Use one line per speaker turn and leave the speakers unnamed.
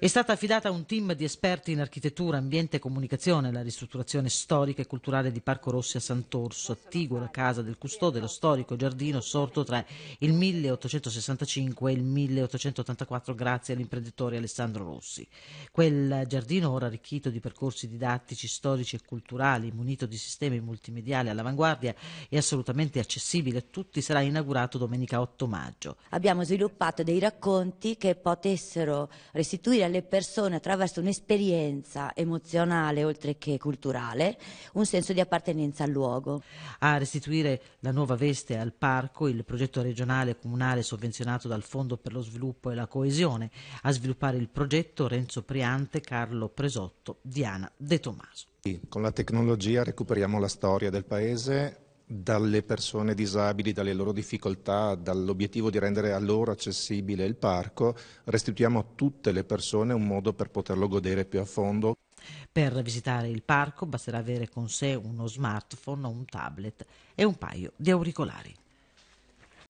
È stata affidata a un team di esperti in architettura, ambiente e comunicazione la ristrutturazione storica e culturale di Parco Rossi a Sant'Orso, attigua la casa del custode, lo storico giardino sorto tra il 1865 e il 1884 grazie all'imprenditore Alessandro Rossi. Quel giardino ora arricchito di percorsi didattici, storici e culturali, munito di sistemi multimediali all'avanguardia e assolutamente accessibile a tutti, sarà inaugurato domenica 8 maggio.
Abbiamo sviluppato dei racconti che potessero restituire alle persone attraverso un'esperienza emozionale oltre che culturale un senso di appartenenza al luogo. A restituire la nuova veste al parco
il progetto regionale e comunale sovvenzionato dal Fondo per lo sviluppo e la coesione, a sviluppare il progetto Renzo Priante, Carlo Presotto, Diana De Tomaso.
Con la tecnologia recuperiamo la storia del paese dalle persone disabili, dalle loro difficoltà, dall'obiettivo di rendere a loro accessibile il parco, restituiamo a tutte le persone un modo per poterlo godere più a fondo.
Per visitare il parco basterà avere con sé uno smartphone o un tablet e un paio di auricolari.